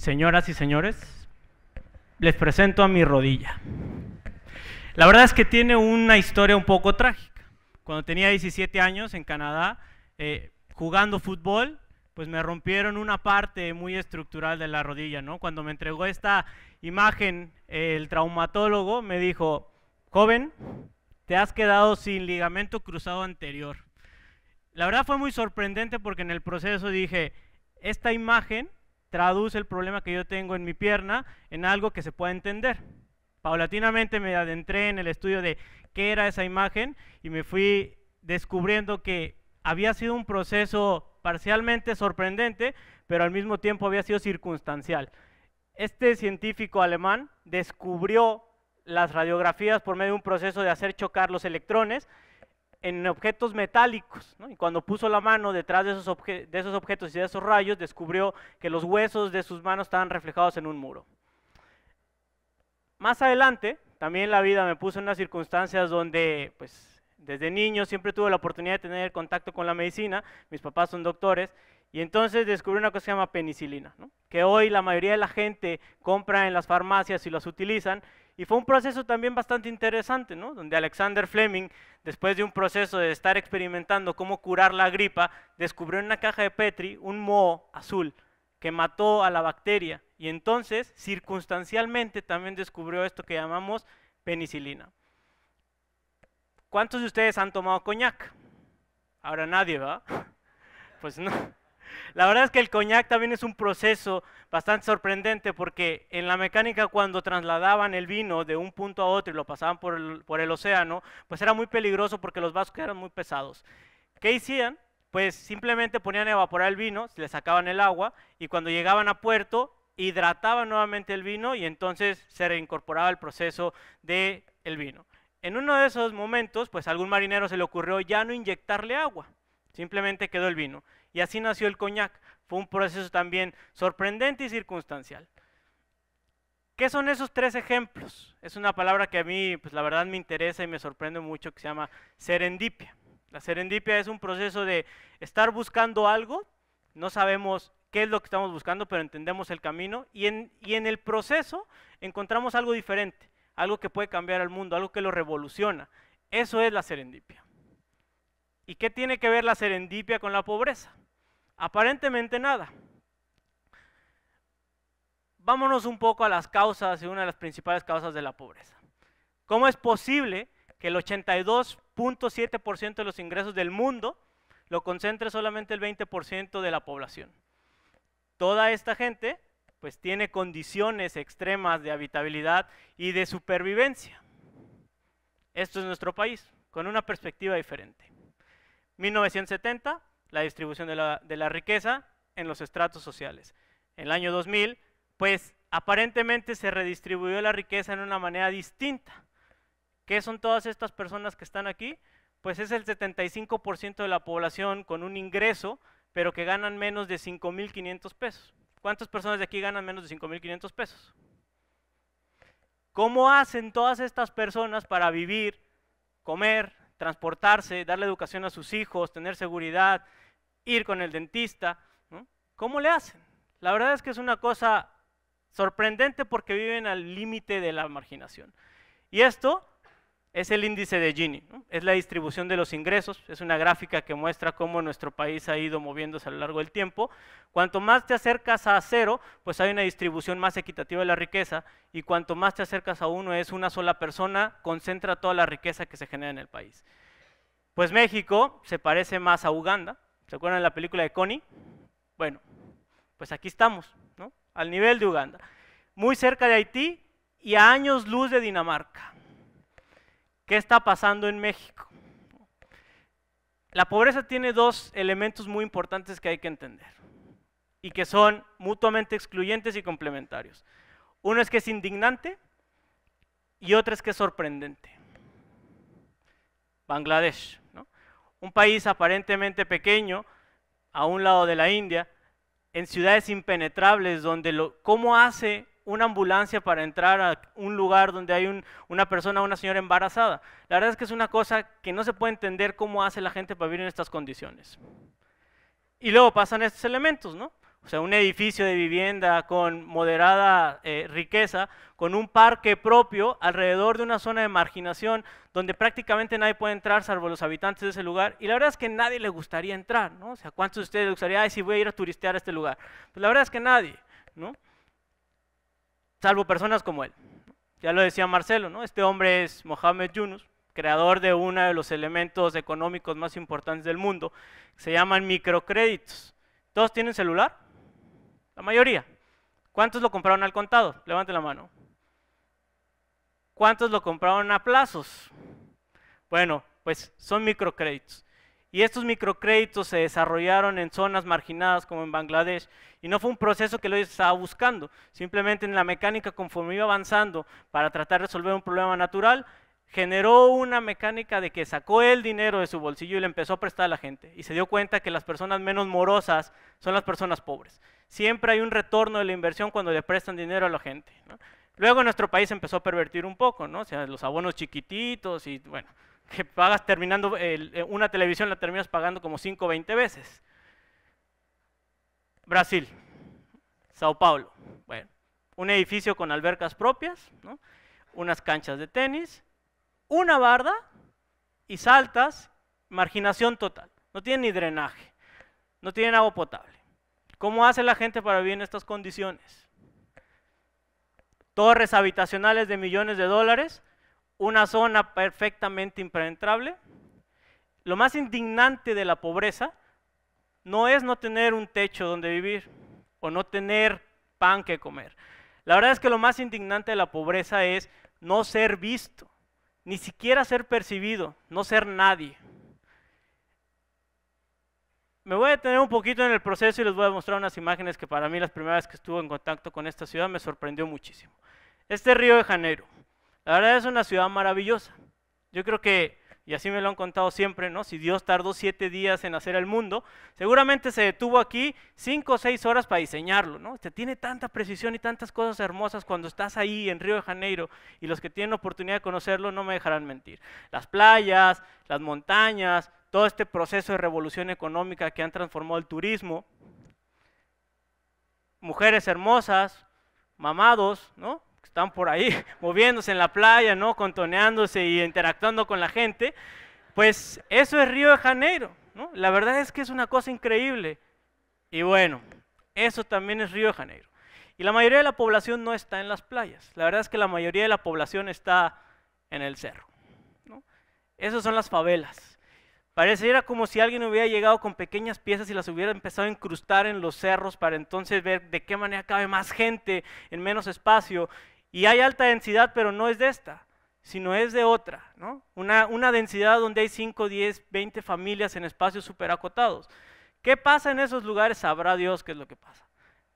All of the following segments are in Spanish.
Señoras y señores, les presento a mi rodilla. La verdad es que tiene una historia un poco trágica. Cuando tenía 17 años en Canadá, eh, jugando fútbol, pues me rompieron una parte muy estructural de la rodilla, Cuando me entregó esta imagen, el traumatólogo me dijo, joven, te has quedado sin ligamento cruzado anterior. La verdad fue muy sorprendente porque en el proceso dije, esta imagen traduce el problema que yo tengo en mi pierna en algo que se pueda entender. Paulatinamente me adentré en el estudio de qué era esa imagen y me fui descubriendo que había sido un proceso parcialmente sorprendente, pero al mismo tiempo había sido circunstancial. Este científico alemán descubrió las radiografías por medio de un proceso de hacer chocar los electrones en objetos metálicos. Y cuando puso la mano detrás de esos, de esos objetos y de esos rayos, descubrió que los huesos de sus manos estaban reflejados en un muro. Más adelante, también la vida me puso en unas circunstancias donde, pues, desde niño siempre tuve la oportunidad de tener contacto con la medicina, mis papás son doctores, y entonces descubrí una cosa que se llama penicilina, que hoy la mayoría de la gente compra en las farmacias y las utilizan, y fue un proceso también bastante interesante, donde Alexander Fleming después de un proceso de estar experimentando cómo curar la gripa, descubrió en una caja de Petri un moho azul que mató a la bacteria y entonces circunstancialmente también descubrió esto que llamamos penicilina. ¿Cuántos de ustedes han tomado coñac? Ahora nadie, ¿va? Pues no. La verdad es que el coñac también es un proceso bastante sorprendente porque en la mecánica cuando trasladaban el vino de un punto a otro y lo pasaban por el, océano, pues era muy peligroso porque los vasos eran muy pesados. ¿Qué hacían? Pues simplemente ponían a evaporar el vino, le sacaban el agua y cuando llegaban a puerto hidrataban nuevamente el vino y entonces se reincorporaba el proceso del el vino. En uno de esos momentos, pues a algún marinero se le ocurrió ya no inyectarle agua, Simplemente quedó el vino. Y así nació el coñac. Fue un proceso también sorprendente y circunstancial. ¿Qué son esos tres ejemplos? Es una palabra que a mí, pues la verdad me interesa y me sorprende mucho que se llama serendipia. La serendipia es un proceso de estar buscando algo, no sabemos qué es lo que estamos buscando, pero entendemos el camino y en, y en el proceso encontramos algo diferente, algo que puede cambiar al mundo, algo que lo revoluciona. Eso es la serendipia. ¿Y qué tiene que ver la serendipia con la pobreza? Aparentemente nada. Vámonos un poco a las causas y una de las principales causas de la pobreza. ¿Cómo es posible que el 82.7% de los ingresos del mundo lo concentre solamente el 20% de la población? Toda esta gente pues tiene condiciones extremas de habitabilidad y de supervivencia. Esto es nuestro país, con una perspectiva diferente. 1970, la distribución de la, riqueza en los estratos sociales. En el año 2000, pues aparentemente se redistribuyó la riqueza en una manera distinta. ¿Qué son todas estas personas que están aquí? Pues es el 75% de la población con un ingreso, pero que ganan menos de 5.500 pesos. ¿Cuántas personas de aquí ganan menos de 5.500 pesos? ¿Cómo hacen todas estas personas para vivir, comer, transportarse, darle educación a sus hijos, tener seguridad, ir con el dentista. ¿Cómo le hacen? La verdad es que es una cosa sorprendente porque viven al límite de la marginación. Y esto es el índice de Gini, es la distribución de los ingresos, es una gráfica que muestra cómo nuestro país ha ido moviéndose a lo largo del tiempo. Cuanto más te acercas a cero, pues hay una distribución más equitativa de la riqueza y cuanto más te acercas a uno es una sola persona, concentra toda la riqueza que se genera en el país. Pues México se parece más a Uganda, ¿se acuerdan de la película de Connie? Bueno, pues aquí estamos, al nivel de Uganda, muy cerca de Haití y a años luz de Dinamarca. ¿Qué está pasando en México? La pobreza tiene dos elementos muy importantes que hay que entender y que son mutuamente excluyentes y complementarios. Uno es que es indignante y otro es que es sorprendente. Bangladesh, un país aparentemente pequeño, a un lado de la India, en ciudades impenetrables donde lo, cómo hace una ambulancia para entrar a un lugar donde hay una persona, una señora embarazada. La verdad es que es una cosa que no se puede entender cómo hace la gente para vivir en estas condiciones. Y luego pasan estos elementos, ¿no? O sea, un edificio de vivienda con moderada eh, riqueza, con un parque propio alrededor de una zona de marginación donde prácticamente nadie puede entrar salvo los habitantes de ese lugar. Y la verdad es que nadie le gustaría entrar, ¿no? O sea, ¿cuántos de ustedes les gustaría, si voy a ir a turistear a este lugar? Pues la verdad es que nadie, ¿no? salvo personas como él. Ya lo decía Marcelo, ¿no? Este hombre es Mohamed Yunus, creador de uno de los elementos económicos más importantes del mundo, se llaman microcréditos. ¿Todos tienen celular? La mayoría. ¿Cuántos lo compraron al contado? Levante la mano. ¿Cuántos lo compraron a plazos? Bueno, pues son microcréditos. Y estos microcréditos se desarrollaron en zonas marginadas como en Bangladesh. Y no fue un proceso que lo estaba buscando. Simplemente en la mecánica, conforme iba avanzando para tratar de resolver un problema natural, generó una mecánica de que sacó el dinero de su bolsillo y le empezó a prestar a la gente. Y se dio cuenta que las personas menos morosas son las personas pobres. Siempre hay un retorno de la inversión cuando le prestan dinero a la gente. Luego nuestro país empezó a pervertir un poco, ¿no? O sea, los abonos chiquititos y bueno, que pagas terminando eh, una televisión, la terminas pagando como 5 o 20 veces. Brasil, Sao Paulo. Bueno, un edificio con albercas propias, ¿no? unas canchas de tenis, una barda y saltas, marginación total. No tienen ni drenaje, no tienen agua potable. ¿Cómo hace la gente para vivir en estas condiciones? Torres habitacionales de millones de dólares una zona perfectamente impenetrable. Lo más indignante de la pobreza no es no tener un techo donde vivir o no tener pan que comer. La verdad es que lo más indignante de la pobreza es no ser visto, ni siquiera ser percibido, no ser nadie. Me voy a detener un poquito en el proceso y les voy a mostrar unas imágenes que para mí las primeras que estuve en contacto con esta ciudad me sorprendió muchísimo. Este Río de Janeiro. La verdad es una ciudad maravillosa. Yo creo que, y así me lo han contado siempre, ¿no? Si Dios tardó siete días en hacer el mundo, seguramente se detuvo aquí cinco o seis horas para diseñarlo, ¿no? Usted tiene tanta precisión y tantas cosas hermosas cuando estás ahí en Río de Janeiro y los que tienen oportunidad de conocerlo no me dejarán mentir. Las playas, las montañas, todo este proceso de revolución económica que han transformado el turismo, mujeres hermosas, mamados, ¿no? están por ahí moviéndose en la playa, ¿no? Contoneándose y interactuando con la gente. Pues eso es Río de Janeiro, ¿no? La verdad es que es una cosa increíble. Y bueno, eso también es Río de Janeiro. Y la mayoría de la población no está en las playas. La verdad es que la mayoría de la población está en el cerro. ¿no? Esas son las favelas. Pareciera como si alguien hubiera llegado con pequeñas piezas y las hubiera empezado a incrustar en los cerros para entonces ver de qué manera cabe más gente en menos espacio. Y hay alta densidad, pero no es de esta, sino es de otra, ¿no? Una, una densidad donde hay 5, 10, 20 familias en espacios superacotados. ¿Qué pasa en esos lugares? Sabrá Dios qué es lo que pasa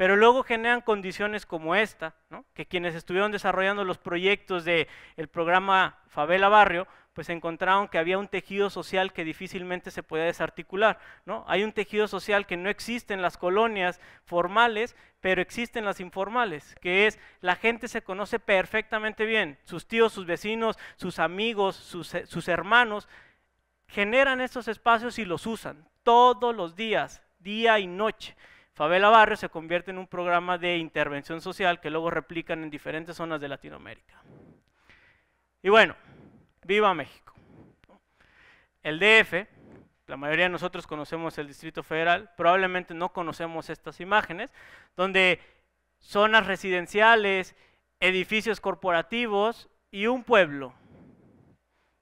pero luego generan condiciones como esta, que quienes estuvieron desarrollando los proyectos del el programa Favela Barrio, pues encontraron que había un tejido social que difícilmente se podía desarticular. ¿no? Hay un tejido social que no existe en las colonias formales, pero existen las informales, que es la gente se conoce perfectamente bien, sus tíos, sus vecinos, sus amigos, sus, eh, sus hermanos, generan estos espacios y los usan todos los días, día y noche. Favela Barrio se convierte en un programa de intervención social que luego replican en diferentes zonas de Latinoamérica. Y bueno, viva México. El DF, la mayoría de nosotros conocemos el Distrito Federal, probablemente no conocemos estas imágenes, donde zonas residenciales, edificios corporativos y un pueblo.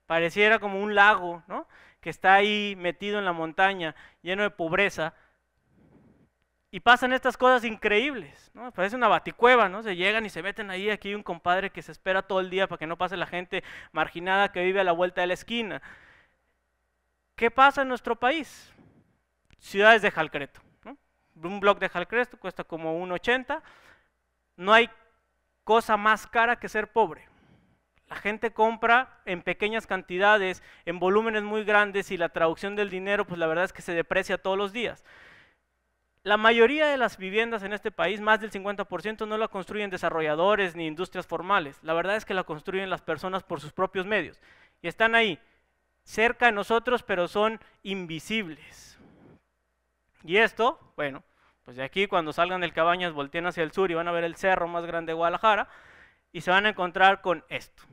Pareciera como un lago, ¿no? que está ahí metido en la montaña, lleno de pobreza, y pasan estas cosas increíbles, ¿no? Parece una baticueva, ¿no? Se llegan y se meten ahí, aquí hay un compadre que se espera todo el día para que no pase la gente marginada que vive a la vuelta de la esquina. ¿Qué pasa en nuestro país? Ciudades de Jalcreto, Un blog de Jalcreto cuesta como 1.80. No hay cosa más cara que ser pobre. La gente compra en pequeñas cantidades, en volúmenes muy grandes y la traducción del dinero, pues la verdad es que se deprecia todos los días. La mayoría de las viviendas en este país, más del 50%, no la construyen desarrolladores ni industrias formales. La verdad es que la construyen las personas por sus propios medios. Y están ahí, cerca de nosotros, pero son invisibles. Y esto, bueno, pues de aquí cuando salgan del Cabañas, volteen hacia el sur y van a ver el cerro más grande de Guadalajara y se van a encontrar con esto.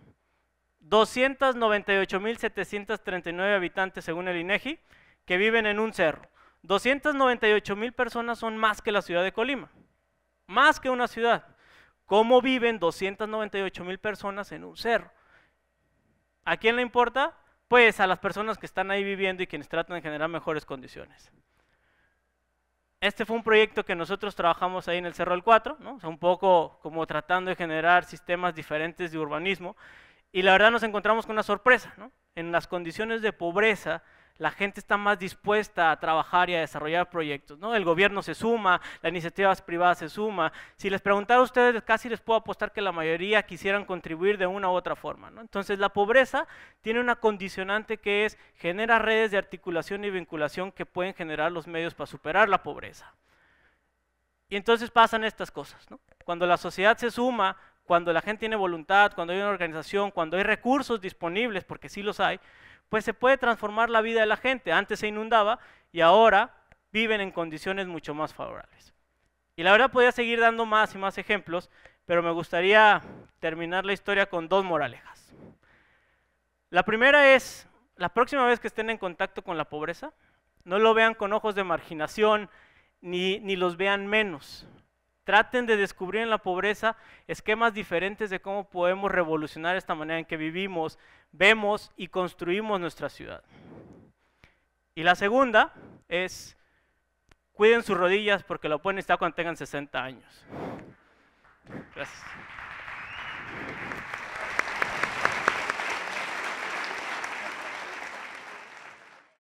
298.739 habitantes según el INEGI e que viven en un cerro. 298 mil personas son más que la ciudad de Colima, más que una ciudad. ¿Cómo viven 298 mil personas en un cerro? ¿A quién le importa? Pues a las personas que están ahí viviendo y quienes tratan de generar mejores condiciones. Este fue un proyecto que nosotros trabajamos ahí en el Cerro del Cuatro. ¿no? un poco como tratando de generar sistemas diferentes de urbanismo. Y la verdad nos encontramos con una sorpresa. En las condiciones de pobreza la gente está más dispuesta a trabajar y a desarrollar proyectos, ¿no? El gobierno se suma, las iniciativas privadas se suma. Si les preguntara a ustedes, casi les puedo apostar que la mayoría quisieran contribuir de una u otra forma, Entonces, la pobreza tiene una condicionante que es genera redes de articulación y vinculación que pueden generar los medios para superar la pobreza. Y entonces pasan estas cosas, Cuando la sociedad se suma, cuando la gente tiene voluntad, cuando hay una organización, cuando hay recursos disponibles, porque sí los hay, pues se puede transformar la vida de la gente. Antes se inundaba y ahora viven en condiciones mucho más favorables. Y la verdad podría seguir dando más y más ejemplos, pero me gustaría terminar la historia con dos moralejas. La primera es, la próxima vez que estén en contacto con la pobreza, no lo vean con ojos de marginación ni, ni los vean menos. Traten de descubrir en la pobreza esquemas diferentes de cómo podemos revolucionar esta manera en que vivimos, vemos y construimos nuestra ciudad. Y la segunda es, cuiden sus rodillas porque lo pueden estar cuando tengan 60 años. Gracias.